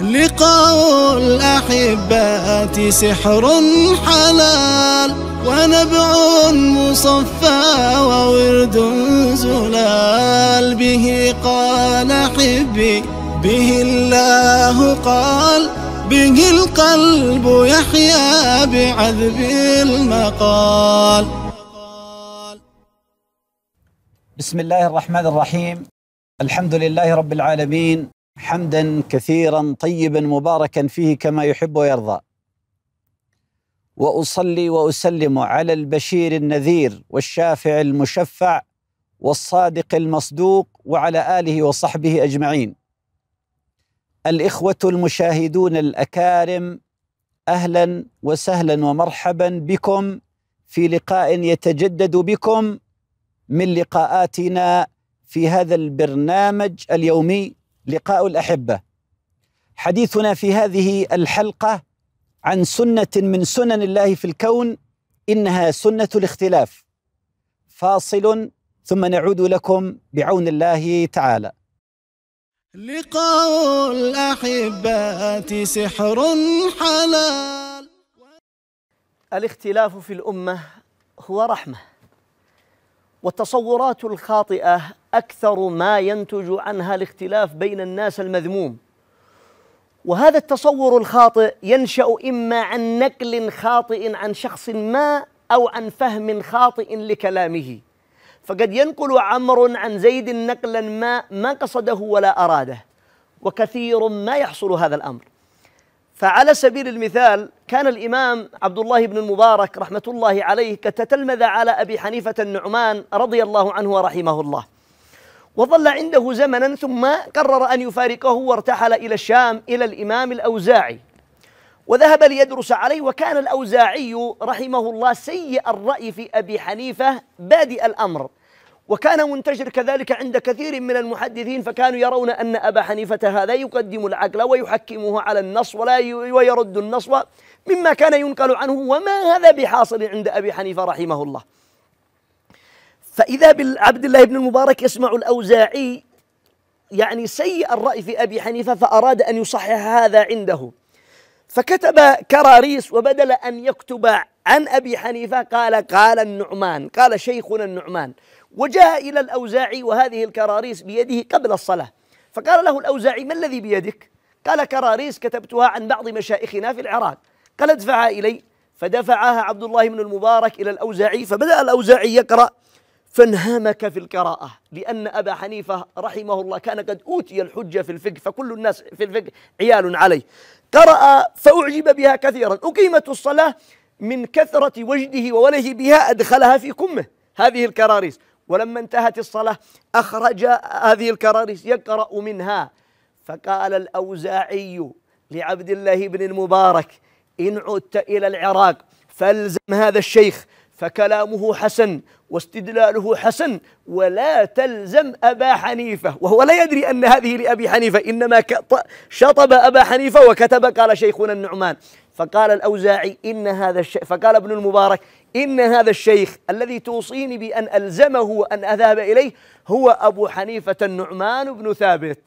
لقاء الأحبات سحر حلال ونبع مصفى وورد زلال به قال حبي به الله قال به القلب يحيا بعذب المقال بسم الله الرحمن الرحيم الحمد لله رب العالمين حمدا كثيرا طيبا مباركا فيه كما يحب ويرضى واصلي واسلم على البشير النذير والشافع المشفع والصادق المصدوق وعلى اله وصحبه اجمعين الاخوه المشاهدون الاكارم اهلا وسهلا ومرحبا بكم في لقاء يتجدد بكم من لقاءاتنا في هذا البرنامج اليومي لقاء الاحبه حديثنا في هذه الحلقه عن سنه من سنن الله في الكون انها سنه الاختلاف فاصل ثم نعود لكم بعون الله تعالى لقاء الأحبة سحر حلال الاختلاف في الأمة هو رحمة والتصورات الخاطئه اكثر ما ينتج عنها الاختلاف بين الناس المذموم وهذا التصور الخاطئ ينشا اما عن نقل خاطئ عن شخص ما او عن فهم خاطئ لكلامه فقد ينقل عمرو عن زيد نقلا ما ما قصده ولا اراده وكثير ما يحصل هذا الامر فعلى سبيل المثال كان الإمام عبد الله بن المبارك رحمة الله عليه قد تتلمذ على أبي حنيفة النعمان رضي الله عنه ورحمه الله وظل عنده زمنا ثم قرر أن يفارقه وارتحل إلى الشام إلى الإمام الأوزاعي وذهب ليدرس عليه وكان الأوزاعي رحمه الله سيء الرأي في أبي حنيفة بادئ الأمر وكان منتشر كذلك عند كثير من المحدثين فكانوا يرون أن أبا حنيفة هذا يقدم العقل ويحكمه على النص ولا ويرد النص مما كان ينقل عنه وما هذا بحاصل عند أبي حنيفة رحمه الله فإذا بالعبد الله بن المبارك يسمع الأوزاعي يعني سيء الرأي في أبي حنيفة فأراد أن يصحح هذا عنده فكتب كراريس وبدل أن يكتب عن أبي حنيفة قال قال النعمان قال شيخنا النعمان وجاء إلى الأوزاعي وهذه الكراريس بيده قبل الصلاة فقال له الأوزاعي ما الذي بيدك؟ قال كراريس كتبتها عن بعض مشايخنا في العراق قال ادفعها إلي فدفعها عبد الله بن المبارك إلى الأوزاعي فبدأ الأوزاعي يقرأ فانهمك في القراءة لأن أبا حنيفة رحمه الله كان قد أوتي الحجة في الفقه فكل الناس في الفقه عيال عليه قرأ فأعجب بها كثيرا أقيمت الصلاة من كثرة وجده ووله بها أدخلها في كمه هذه الكراريس ولما انتهت الصلاة أخرج هذه الكراريس يقرأ منها فقال الأوزاعي لعبد الله بن المبارك إن عدت إلى العراق فالزم هذا الشيخ فكلامه حسن واستدلاله حسن ولا تلزم أبا حنيفة وهو لا يدري أن هذه لأبي حنيفة إنما شطب أبا حنيفة وكتب قال شيخنا النعمان فقال الأوزاعي إن هذا الشيخ فقال ابن المبارك إن هذا الشيخ الذي توصيني بأن ألزمه وأن أذهب إليه هو أبو حنيفة النعمان بن ثابت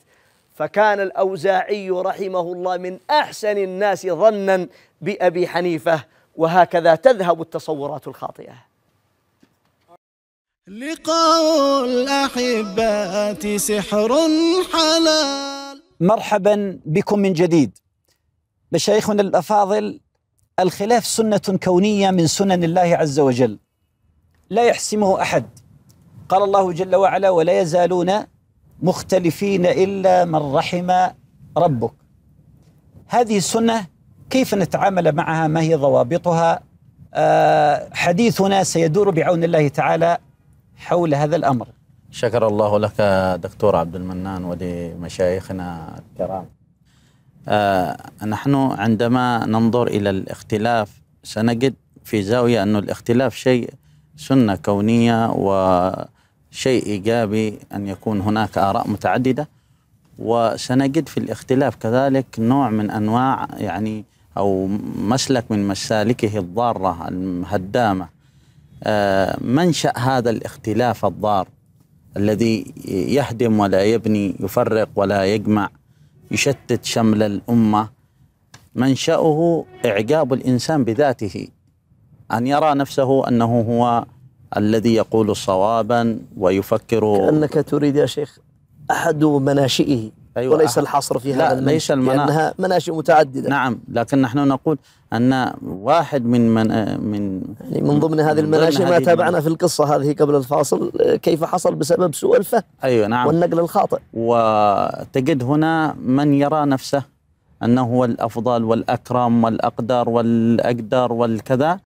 فكان الأوزاعي رحمه الله من أحسن الناس ظنا بأبي حنيفة وهكذا تذهب التصورات الخاطئة لقاء الأحبات سحر حلال مرحبا بكم من جديد مشايخنا الأفاضل الخلاف سنة كونية من سنن الله عز وجل لا يحسمه أحد قال الله جل وعلا ولا يزالون مختلفين إلا من رحم ربك هذه السنة كيف نتعامل معها ما هي ضوابطها آه حديثنا سيدور بعون الله تعالى حول هذا الأمر شكر الله لك دكتور عبد المنان ولمشايخنا الكرام آه، نحن عندما ننظر إلى الاختلاف سنجد في زاوية أن الاختلاف شيء سنة كونية وشيء إيجابي أن يكون هناك آراء متعددة وسنجد في الاختلاف كذلك نوع من أنواع يعني أو مسلك من مسالكه الضارة المهدامه آه، منشأ هذا الاختلاف الضار الذي يهدم ولا يبني يفرق ولا يجمع يشتت شمل الامه منشاه اعجاب الانسان بذاته ان يرى نفسه انه هو الذي يقول صوابا ويفكر كانك تريد يا شيخ احد مناشئه أيوة وليس أه. الحصر في هذا لا ليس المنا... لأنها مناشئ متعددة نعم لكن نحن نقول أن واحد من من آه، من يعني من ضمن هذه المناشئ ما تابعنا في القصة هذه قبل الفاصل كيف حصل بسبب سوء الفهم أيوة نعم والنقل الخاطئ وتجد هنا من يرى نفسه أنه هو الأفضل والأكرم والأقدر والأقدر والكذا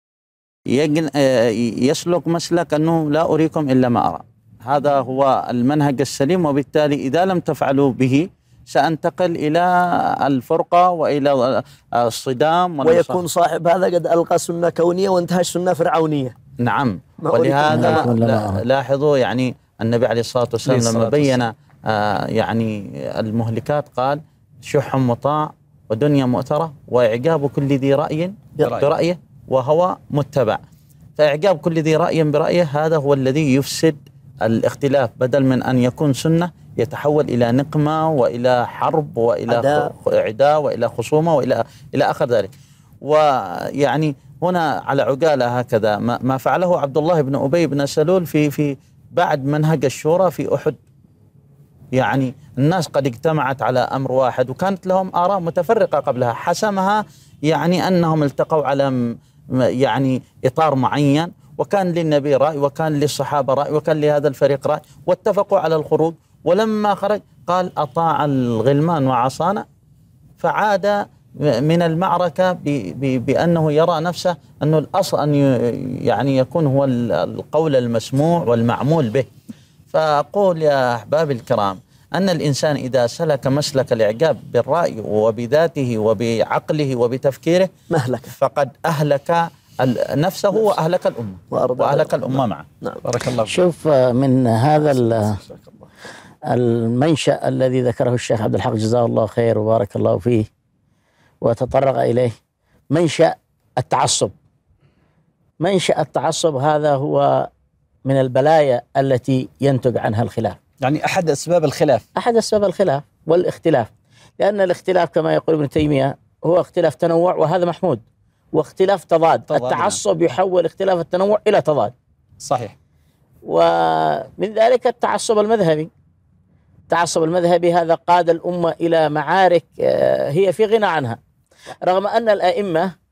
آه، يسلك مسلك أنه لا أريكم إلا ما أرى هذا هو المنهج السليم وبالتالي إذا لم تفعلوا به سأنتقل إلى الفرقة وإلى الصدام ويكون صاحب هذا قد ألقى سنة كونية وانتهى سنة فرعونية نعم ولهذا لاحظوا يعني النبي عليه الصلاة والسلام لما بين آه، يعني المهلكات قال شح مطاع ودنيا مؤترة وإعجاب كل ذي رأي برأيه وهو متبع فإعجاب كل ذي رأي برأيه هذا هو الذي يفسد الاختلاف بدل من أن يكون سنة يتحول إلى نقمة وإلى حرب وإلى عداء, وإلى خصومة وإلى إلى آخر ذلك ويعني هنا على عقالة هكذا ما فعله عبد الله بن أبي بن سلول في في بعد منهج الشورى في أحد يعني الناس قد اجتمعت على امر واحد وكانت لهم اراء متفرقه قبلها حسمها يعني انهم التقوا على يعني اطار معين وكان للنبي رأي وكان للصحابة رأي وكان لهذا الفريق رأي واتفقوا على الخروج ولما خرج قال أطاع الغلمان وعصانا فعاد من المعركة بأنه يرى نفسه أنه الأصل أن يعني يكون هو القول المسموع والمعمول به فأقول يا أحباب الكرام أن الإنسان إذا سلك مسلك الإعجاب بالرأي وبذاته وبعقله وبتفكيره مهلك فقد أهلك نفسه واهلك الامه واهلك الامه نعم. معه نعم. بارك الله فيك شوف آه، من هذا المنشا الذي ذكره الشيخ عبد الحق جزاه الله خير وبارك الله فيه وتطرق اليه منشا التعصب منشا التعصب هذا هو من البلايا التي ينتج عنها الخلاف يعني احد اسباب الخلاف احد اسباب الخلاف والاختلاف لان الاختلاف كما يقول ابن تيميه هو اختلاف تنوع وهذا محمود واختلاف تضاد تضاد نعم. التعصب نعم. يحول اختلاف التنوع الى تضاد صحيح ومن ذلك التعصب المذهبي التعصب المذهبي هذا قاد الامه الى معارك آه، هي في غنى عنها رغم ان الائمه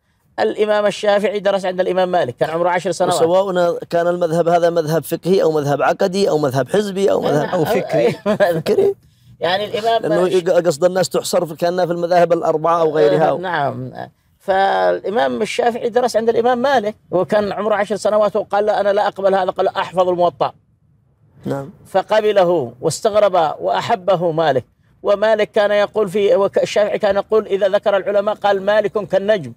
الامام الشافعي درس عند الامام مالك كان عمره عشر سنوات سواء كان المذهب هذا مذهب فقهي او مذهب عقدي او مذهب حزبي او مذهب نعم، او فكري فكري يعني الامام لانه قصد الناس تحصر في كانها في المذاهب الاربعه او غيرها نعم فالامام الشافعي درس عند الامام مالك وكان عمره عشر سنوات وقال لا انا لا اقبل هذا قال احفظ الموطأ نعم فقبله واستغرب واحبه مالك ومالك كان يقول في الشافعي كان يقول اذا ذكر العلماء قال مالك كالنجم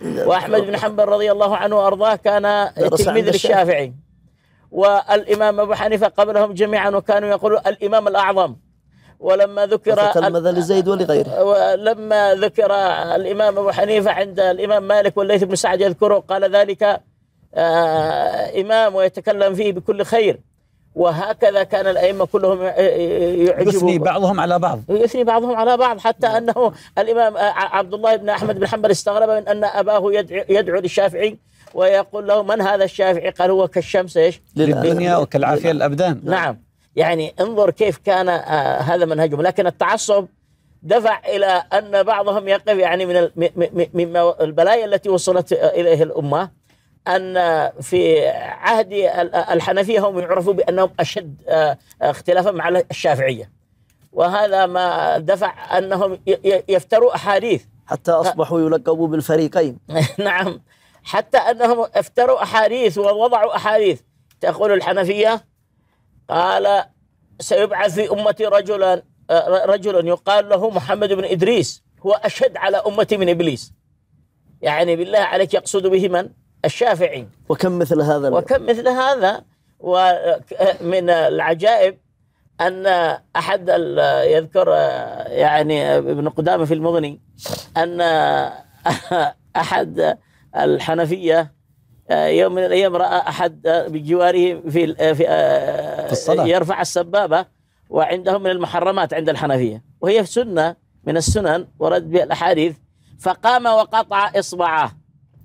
نعم. واحمد بن حنبل رضي الله عنه وارضاه كان تلميذ للشافعي والامام ابو حنيفه قبلهم جميعا وكانوا يقولوا الامام الاعظم ولما ذكر المثل لزيد ولغيره ولما ذكر الإمام أبو حنيفة عند الإمام مالك والليث بن سعد يذكره قال ذلك آه، إمام ويتكلم فيه بكل خير وهكذا كان الأئمة كلهم يعجبون يثني بعضهم على بعض يثني بعضهم على بعض حتى أنه الإمام آه، عبد الله بن أحمد بن حنبل استغرب من أن أباه يدعو, يدعو للشافعي ويقول له من هذا الشافعي قال هو كالشمس ايش للدنيا وكالعافية للأبدان نعم يعني انظر كيف كان آه، هذا منهجهم لكن التعصب دفع الى ان بعضهم يقف يعني من مما البلايا التي وصلت اليه الامه ان في عهد الحنفيه هم يعرفوا بانهم اشد آه، اختلافا مع الشافعيه وهذا ما دفع انهم يفتروا احاديث حتى اصبحوا يلقبوا بالفريقين نعم حتى انهم افتروا احاديث ووضعوا احاديث تقول الحنفيه قال سيبعث في أمتي رجلا آه، رجل يقال له محمد بن إدريس هو أشد على أمتي من إبليس يعني بالله عليك يقصد به من؟ الشافعي وكم مثل هذا وكم مثل هذا ومن آه، العجائب أن أحد يذكر آه، يعني ابن قدامة في المغني أن أحد الحنفية يوم من الأيام رأى أحد بجواره في في في الصلاة. يرفع السبابة وعندهم من المحرمات عند الحنفية وهي سنة من السنن ورد بها الأحاديث فقام وقطع إصبعه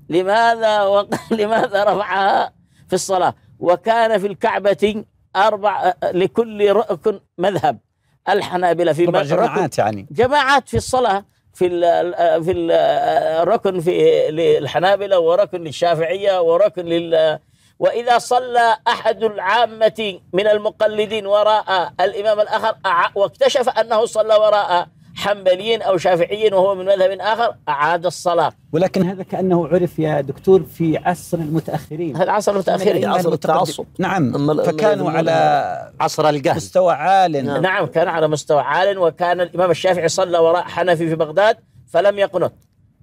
لماذا وق... لماذا رفعها في الصلاة وكان في الكعبة أربع لكل ركن مذهب الحنابلة في طبعا جماعات يعني جماعات في الصلاة في ال في الركن في للحنابلة وركن للشافعية وركن لل وإذا صلى أحد العامة من المقلدين وراء الإمام الآخر واكتشف أنه صلى وراء حنبلي أو شافعي وهو من مذهب آخر أعاد الصلاة ولكن هذا كأنه عرف يا دكتور في عصر المتأخرين هذا عصر المتأخرين يعني عصر التعصب نعم فكانوا على عصر الجهل مستوى عال نعم. نعم كان على مستوى عال وكان الإمام الشافعي صلى وراء حنفي في بغداد فلم يقنط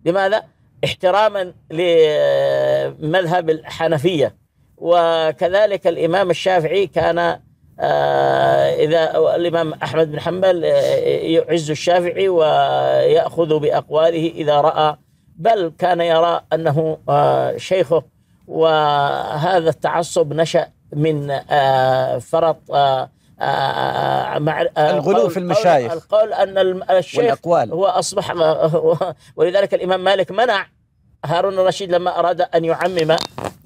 لماذا؟ احتراما لمذهب الحنفية وكذلك الإمام الشافعي كان آه، إذا الإمام أحمد بن حنبل آه، يعز الشافعي ويأخذ بأقواله إذا رأى بل كان يرى أنه آه، شيخه وهذا التعصب نشأ من فرط مع الغلو في المشايخ القول أن الشيخ والأقوال. هو أصبح ولذلك الإمام مالك منع هارون الرشيد لما أراد أن يعمم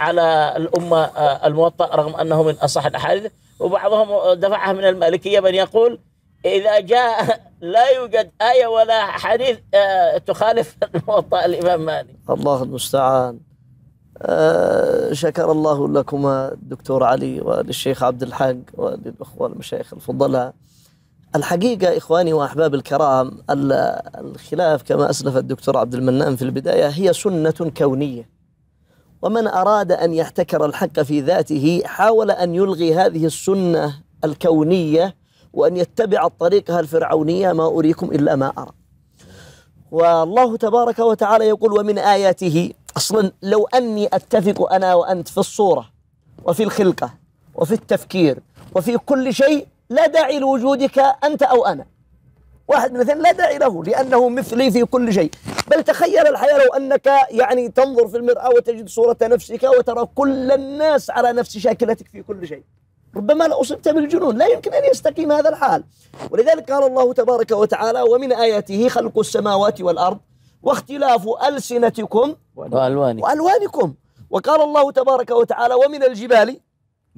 على الأمة آه، الموطأ رغم أنه من أصح الأحاديث وبعضهم دفعها من المالكية من يقول إذا جاء لا يوجد آية ولا حديث آه، تخالف الموطأ الإمام مالك الله المستعان آه، شكر الله لكما الدكتور علي وللشيخ عبد الحق وللأخوة المشايخ الفضلاء الحقيقة إخواني وأحباب الكرام الخلاف كما أسلف الدكتور عبد المنان في البداية هي سنة كونية ومن أراد أن يحتكر الحق في ذاته حاول أن يلغي هذه السنة الكونية وأن يتبع طريقها الفرعونية ما أريكم إلا ما أرى والله تبارك وتعالى يقول ومن آياته أصلا لو أني أتفق أنا وأنت في الصورة وفي الخلقة وفي التفكير وفي كل شيء لا داعي لوجودك أنت أو أنا واحد من لا داعي له لأنه مثلي في كل شيء بل تخيل الحياة لو أنك يعني تنظر في المرآة وتجد صورة نفسك وترى كل الناس على نفس شاكلتك في كل شيء ربما لأصبت بالجنون لا يمكن أن يستقيم هذا الحال ولذلك قال الله تبارك وتعالى ومن آياته خلق السماوات والأرض واختلاف ألسنتكم وألوانكم, وألوانكم وقال الله تبارك وتعالى ومن الجبال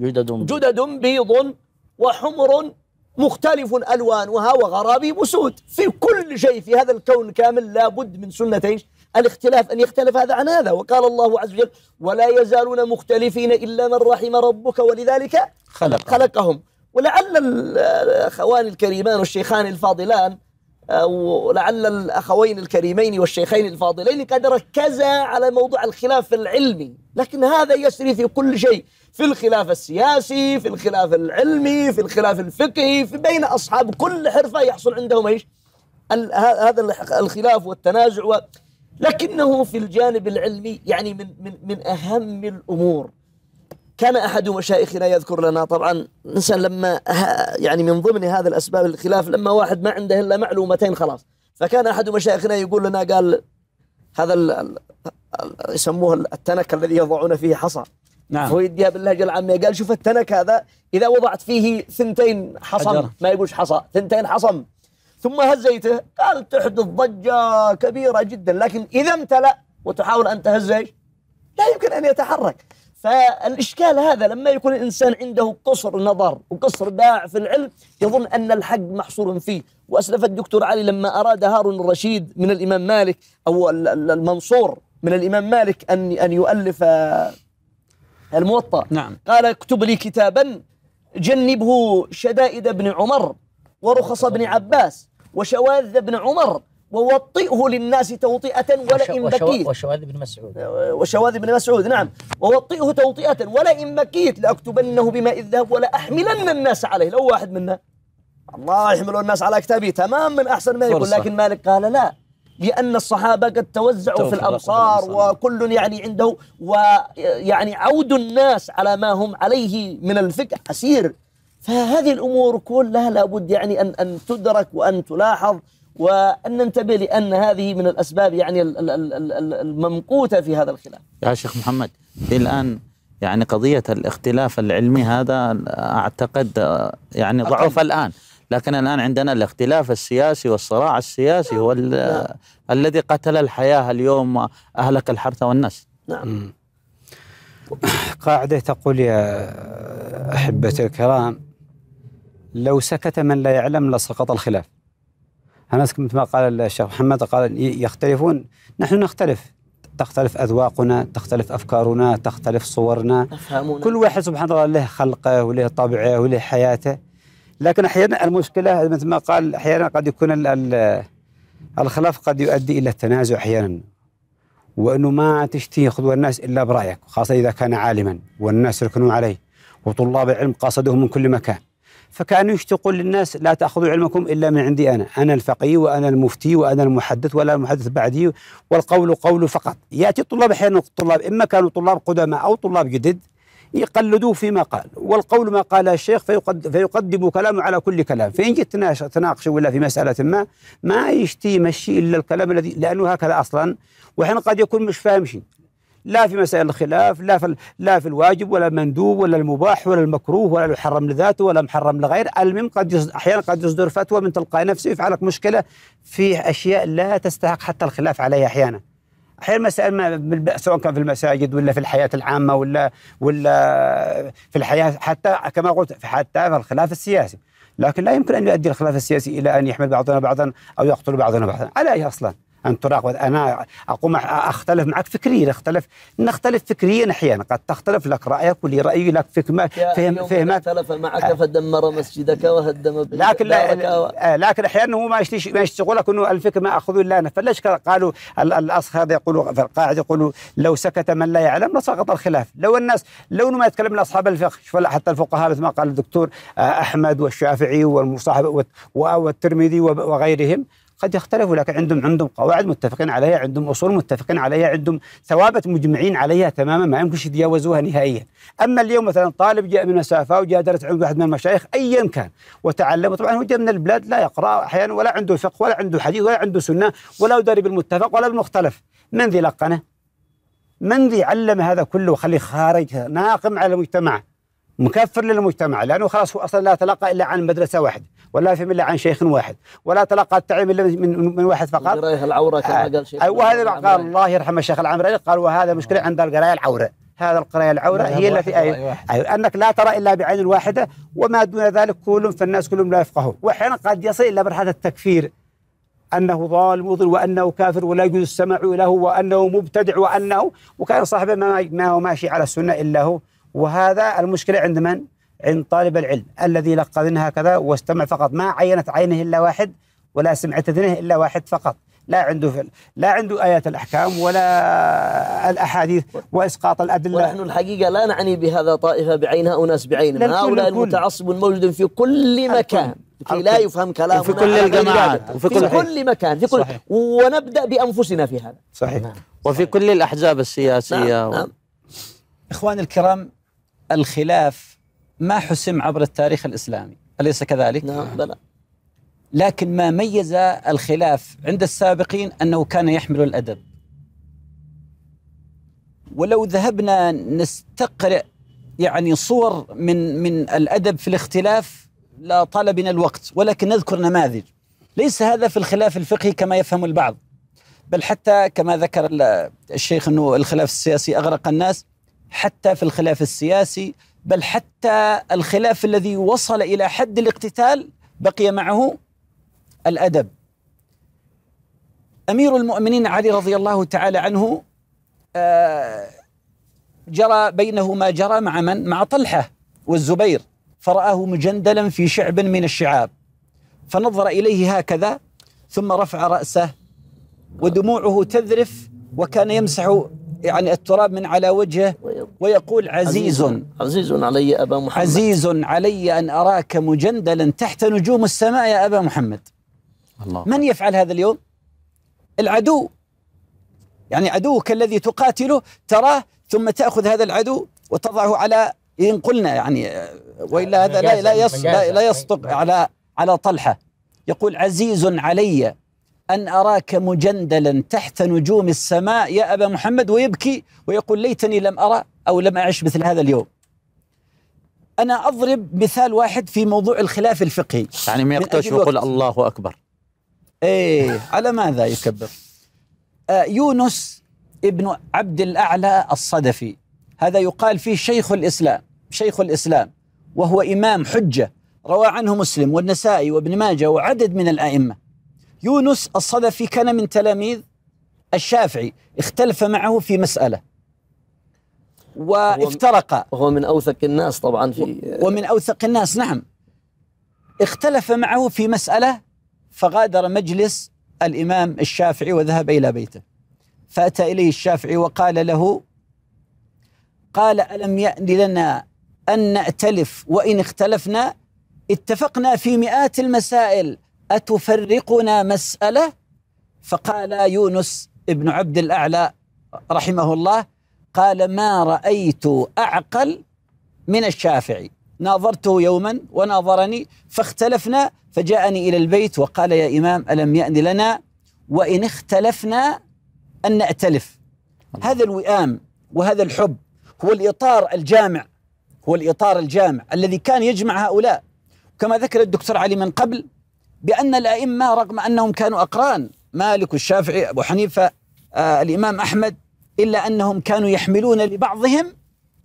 جدد بيض وحمر مختلف ألوانها وغرابيب سود في كل شيء في هذا الكون كامل لابد من سنتين الاختلاف أن يختلف هذا عن هذا وقال الله عز وجل ولا يزالون مختلفين إلا من رحم ربك ولذلك خلق. خلقهم ولعل الأخوان الكريمان والشيخان الفاضلان ولعل الأخوين الكريمين والشيخين الفاضلين قد ركزا على موضوع الخلاف العلمي لكن هذا يسري في كل شيء في الخلاف السياسي في الخلاف العلمي في الخلاف الفقهي في بين أصحاب كل حرفة يحصل عندهم إيش هذا الخلاف والتنازع لكنه في الجانب العلمي يعني من, من, من أهم الأمور كان أحد مشايخنا يذكر لنا طبعا الإنسان لما يعني من ضمن هذا الأسباب الخلاف لما واحد ما عنده إلا معلومتين خلاص فكان أحد مشايخنا يقول لنا قال هذا الـ الـ الـ يسموه التنك الذي يضعون فيه حصى نعم هو يديها باللهجة العامية قال شوف التنك هذا إذا وضعت فيه ثنتين حصم حجر. ما يقولش حصى ثنتين حصم ثم هزيته قال تحدث ضجة كبيرة جدا لكن إذا امتلأ وتحاول أن تهزه لا يمكن أن يتحرك فالإشكال هذا لما يكون الإنسان عنده قصر نظر وقصر باع في العلم يظن أن الحق محصور فيه وأسلف الدكتور علي لما أراد هارون الرشيد من الإمام مالك أو المنصور من الإمام مالك أن أن يؤلف الموطأ نعم. قال اكتب لي كتابا جنبه شدائد ابن عمر ورخص ابن عباس وشواذ ابن عمر ووطئه للناس توطئة ولئن بكيت وشواذ بن مسعود آه، وشواذ بن مسعود نعم ووطئه توطئة ولئن بكيت لأكتبنه بماء الذهب ولا ولأحملن الناس عليه لو واحد منا الله يحملوا الناس على كتابه تمام من أحسن ما يقول لكن مالك قال لا لأن الصحابة قد توزعوا في الأمصار وكل يعني عنده ويعني عود الناس على ما هم عليه من الفكر حسير فهذه الأمور كلها لابد يعني أن أن تدرك وأن تلاحظ وأن ننتبه لأن هذه من الأسباب يعني الممقوتة في هذا الخلاف يا شيخ محمد الآن يعني قضية الاختلاف العلمي هذا أعتقد آه، يعني ضعف الآن لكن الآن عندنا الاختلاف السياسي والصراع السياسي نعم. نعم. هو آه، الذي قتل الحياة اليوم أهلك الحرث والناس نعم قاعدة تقول يا أحبة الكرام لو سكت من لا يعلم لسقط الخلاف انا مثل ما قال الشيخ محمد قال يختلفون نحن نختلف تختلف أذواقنا تختلف أفكارنا تختلف صورنا أفهمنا. كل واحد سبحان الله له خلقه وله طبعه وله حياته لكن أحيانا المشكلة مثل ما قال أحيانا قد يكون الخلاف قد يؤدي إلى التنازع أحيانا وأنه ما تشتهي خذوا الناس إلا برأيك خاصة إذا كان عالما والناس يركنون عليه وطلاب العلم قاصدهم من كل مكان فكانوا يشتقوا للناس لا تاخذوا علمكم الا من عندي انا، انا الفقيه وانا المفتي وانا المحدث ولا المحدث بعدي والقول قول فقط، ياتي الطلاب احيانا الطلاب اما كانوا طلاب قدماء او طلاب جدد يقلدوه فيما قال والقول ما قال الشيخ فيقدم, فيقدم كلامه على كل كلام فإن جئت تناقش ولا في مسألة ما ما يشتي يمشي إلا الكلام الذي لأنه هكذا أصلا وحين قد يكون مش فاهم شيء لا في مسائل الخلاف لا في لا في الواجب ولا المندوب ولا المباح ولا المكروه ولا المحرم لذاته ولا محرم لغير المهم قد احيانا قد يصدر فتوى من تلقاء نفسه يفعلك مشكله في اشياء لا تستحق حتى الخلاف عليها احيانا احيانا مسائل سواء كان في المساجد ولا في الحياه العامه ولا ولا في الحياه حتى كما قلت حتى في الخلاف السياسي لكن لا يمكن ان يؤدي الخلاف السياسي الى ان يحمل بعضنا بعضا او يقتل بعضنا بعضا على اي اصلا أن تراقب أنا أقوم أختلف معك فكريا أختلف نختلف فكريا أحيانا قد تختلف لك رأيك ولي رأيي لك فكما فهم فهمك اختلف معك آه. فدمر مسجدك وهدم لكن لا آه، لكن أحيانا هو ما يشتيش ما لك أنه الفكر ما أخذه إلا أنا فليش قالوا الأصل هذا يقولوا في القاعدة يقولوا لو سكت من لا يعلم لسقط الخلاف لو الناس لو ما يتكلم أصحاب الفقه حتى الفقهاء مثل ما قال الدكتور آه، أحمد والشافعي والمصاحب والترمذي وغيرهم قد يختلفوا لكن عندهم عندهم قواعد متفقين عليها عندهم اصول متفقين عليها عندهم ثوابت مجمعين عليها تماما ما يمكنش يتجاوزوها نهائيا اما اليوم مثلا طالب جاء من مسافه وجاء درس عند واحد من المشايخ ايا كان وتعلم طبعا هو جاء من البلاد لا يقرا احيانا ولا عنده فقه ولا عنده حديث ولا عنده سنه ولا يدري بالمتفق ولا بالمختلف من ذي لقنه من ذي علم هذا كله وخليه خارج ناقم على المجتمع مكفر للمجتمع لانه خلاص هو اصلا لا تلقى الا عن مدرسه واحده ولا فهم الا عن شيخ واحد ولا تلقى التعليم الا من, من واحد فقط قرايه العوره كما آه، قال شيخ وهذا أيوة، قال الله يرحمه الشيخ العمري قال وهذا مشكله عند القرايه العوره هذا القرايه العوره هي التي أيوة انك لا ترى الا بعين واحده وما دون ذلك كلهم فالناس كلهم لا يفقهون واحيانا قد يصل الى مرحله التكفير انه ظالم مضل وانه كافر ولا يجوز السماع له وانه مبتدع وانه وكان صاحبه ما, ما هو ماشي على السنه الا هو وهذا المشكلة عند من؟ عند طالب العلم الذي لقى هكذا واستمع فقط ما عينت عينه إلا واحد ولا سمعت أذنه إلا واحد فقط لا عنده فعل لا عنده آيات الأحكام ولا الأحاديث وإسقاط الأدلة ونحن الحقيقة لا نعني بهذا طائفة بعينها ناس بعينها هؤلاء المتعصب موجود في كل مكان كي لا يفهم كلامنا في كل الجماعات وفي كل, في كل مكان في كل صحيح. ونبدأ بأنفسنا في هذا صحيح نعم. وفي كل الأحزاب السياسية نعم. نعم. إخواني الكرام الخلاف ما حسم عبر التاريخ الإسلامي أليس كذلك؟ نعم بلى لكن ما ميز الخلاف عند السابقين أنه كان يحمل الأدب ولو ذهبنا نستقرئ يعني صور من من الأدب في الاختلاف لا طالبنا بنا الوقت ولكن نذكر نماذج ليس هذا في الخلاف الفقهي كما يفهم البعض بل حتى كما ذكر الشيخ أنه الخلاف السياسي أغرق الناس حتى في الخلاف السياسي بل حتى الخلاف الذي وصل الى حد الاقتتال بقي معه الادب امير المؤمنين علي رضي الله تعالى عنه آه، جرى بينه ما جرى مع من مع طلحه والزبير فراه مجندلا في شعب من الشعاب فنظر اليه هكذا ثم رفع راسه ودموعه تذرف وكان يمسح يعني التراب من على وجهه ويقول عزيز عزيز علي أبا محمد عزيز علي أن أراك مجندلا تحت نجوم السماء يا أبا محمد الله من يفعل هذا اليوم؟ العدو يعني عدوك الذي تقاتله تراه ثم تأخذ هذا العدو وتضعه على إن قلنا يعني وإلا هذا لا لا, لا, لا يصدق على على طلحة يقول عزيز علي أن أراك مجندلا تحت نجوم السماء يا أبا محمد ويبكي ويقول ليتني لم أرى أو لم أعش مثل هذا اليوم أنا أضرب مثال واحد في موضوع الخلاف الفقهي يعني ما يقتش ويقول الله أكبر إيه على ماذا يكبر آه يونس ابن عبد الأعلى الصدفي هذا يقال فيه شيخ الإسلام شيخ الإسلام وهو إمام حجة روى عنه مسلم والنسائي وابن ماجه وعدد من الأئمة يونس الصدفي كان من تلاميذ الشافعي اختلف معه في مسألة وافترقا وهو من أوثق الناس طبعا في ومن أوثق الناس نعم اختلف معه في مسألة فغادر مجلس الإمام الشافعي وذهب إلى بيته فأتى إليه الشافعي وقال له قال ألم يأن لنا أن نأتلف وإن اختلفنا اتفقنا في مئات المسائل أتفرقنا مسألة فقال يونس ابن عبد الأعلى رحمه الله قال ما رأيت أعقل من الشافعي ناظرته يوما وناظرني فاختلفنا فجاءني إلى البيت وقال يا إمام ألم يأن لنا وإن اختلفنا أن نأتلف هذا الوئام وهذا الحب هو الإطار الجامع هو الإطار الجامع الذي كان يجمع هؤلاء كما ذكر الدكتور علي من قبل بأن الأئمة رغم أنهم كانوا أقران مالك والشافعي أبو حنيفة آه الإمام أحمد إلا أنهم كانوا يحملون لبعضهم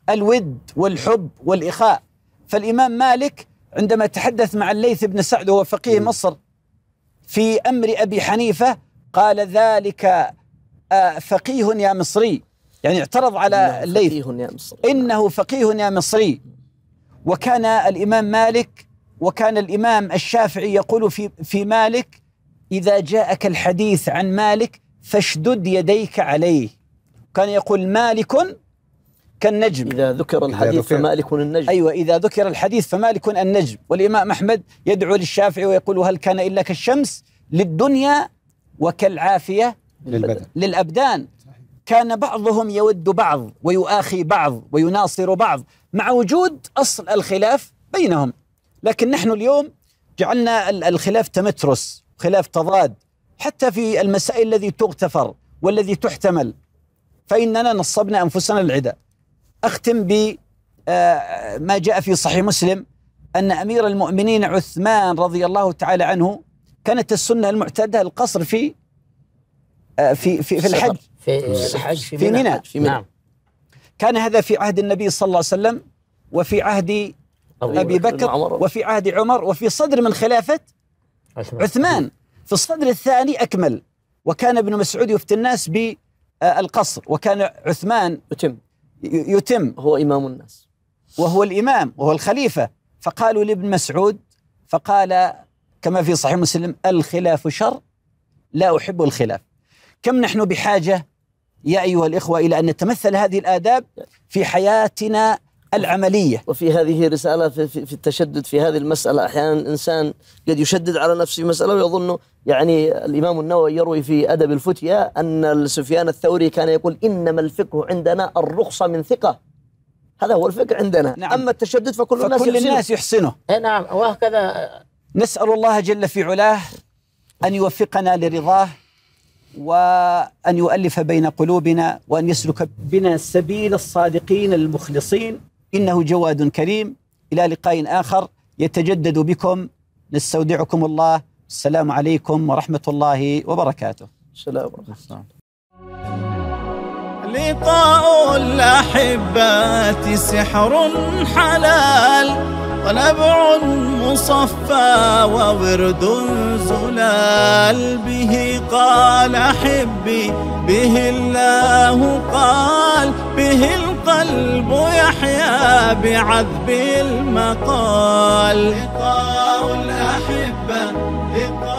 الود والحب والإخاء فالإمام مالك عندما تحدث مع الليث بن سعد وهو فقيه مصر في أمر أبي حنيفة قال ذلك آه فقيه يا مصري يعني اعترض على الليث إنه فقيه يا مصري وكان الإمام مالك وكان الإمام الشافعي يقول في, في مالك إذا جاءك الحديث عن مالك فاشدد يديك عليه كان يقول مالك كالنجم إذا ذكر الحديث إذا ذكر فمالك النجم أيوة إذا ذكر الحديث فمالك النجم والإمام أحمد يدعو للشافعي ويقول هل كان إلا كالشمس للدنيا وكالعافية للبدن. للأبدان كان بعضهم يود بعض ويؤاخي بعض ويناصر بعض مع وجود أصل الخلاف بينهم لكن نحن اليوم جعلنا الخلاف تمترس خلاف تضاد حتى في المسائل الذي تغتفر والذي تحتمل فإننا نصبنا أنفسنا العدى أختم ب آه، ما جاء في صحيح مسلم أن أمير المؤمنين عثمان رضي الله تعالى عنه كانت السنة المعتادة القصر في آه، في في, في الحج في الحج في منى في منى نعم. كان هذا في عهد النبي صلى الله عليه وسلم وفي عهد أبي بكر وفي عهد عمر وفي صدر من خلافة عثمان في الصدر الثاني أكمل وكان ابن مسعود يفتي الناس بالقصر وكان عثمان يتم يتم هو إمام الناس وهو الإمام وهو الخليفة فقالوا لابن مسعود فقال كما في صحيح مسلم الخلاف شر لا أحب الخلاف كم نحن بحاجة يا أيها الإخوة إلى أن نتمثل هذه الآداب في حياتنا العملية وفي هذه رسالة في, في, في التشدد في هذه المسألة أحيانا الإنسان قد يشدد على نفسه مسألة ويظن يعني الإمام النووي يروي في أدب الفتية أن سفيان الثوري كان يقول إنما الفقه عندنا الرخصة من ثقة هذا هو الفقه عندنا نعم. أما التشدد فكل, فكل الناس يحسنه الناس يحسنه إيه، نعم وهكذا نسأل الله جل في علاه أن يوفقنا لرضاه وأن يؤلف بين قلوبنا وأن يسلك بنا سبيل الصادقين المخلصين إنه جواد كريم إلى لقاء آخر يتجدد بكم نستودعكم الله السلام عليكم ورحمة الله وبركاته السلام ورحمة الله لقاء الاحبات سحر حلال ونبع مصفى وورد زلال به قال حبي به الله قال به القرآن القلب يحيا بعذب المقال لقاء الأحبة لقاء